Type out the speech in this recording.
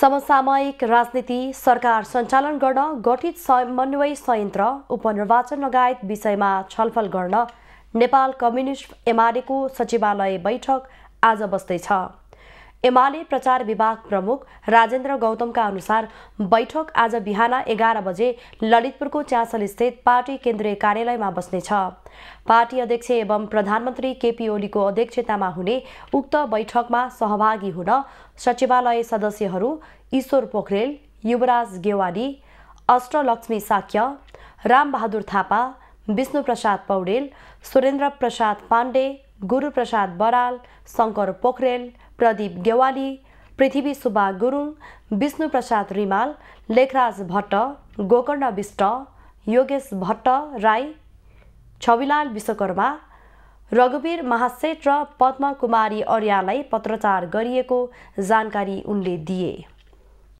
समसामयिक राजनीति सरकार सञ्चालन गर्न गठित समन्वय संयन्त्र उपनिर्वाचन लगायत विषयमा छलफल गर्न नेपाल कम्युनिस्ट एमालेको सचिवालय बैठक आज बस्दैछ एमाले प्रचार विभाग प्रमुख राजेन्द्र गौतमका अनुसार बैठक आज बिहान एघार बजे ललितपुरको स्थित पार्टी केन्द्रीय कार्यालयमा बस्नेछ पार्टी अध्यक्ष एवं प्रधानमन्त्री केपी ओलीको अध्यक्षतामा हुने उक्त बैठकमा सहभागी हुन सचिवालय सदस्यहरू ईश्वर पोखरेल युवराज गेवाली अष्टलक्ष्मी साक्य रामबहादुर थापा विष्णुप्रसाद पौडेल सुरेन्द्र प्रसाद पाण्डे गुरुप्रसाद बराल शङ्कर पोखरेल प्रदीप गेवाली पृथ्वी सुब्बा गुरुङ विष्णुप्रसाद रिमाल लेखराज भट्ट गोकर्ण विष्ट योगेश भट्ट राई छविलाल विश्वकर्मा रघुवीर महासेठ र पद्मकुमारी अर्यालाई पत्रचार गरिएको जानकारी उनले दिए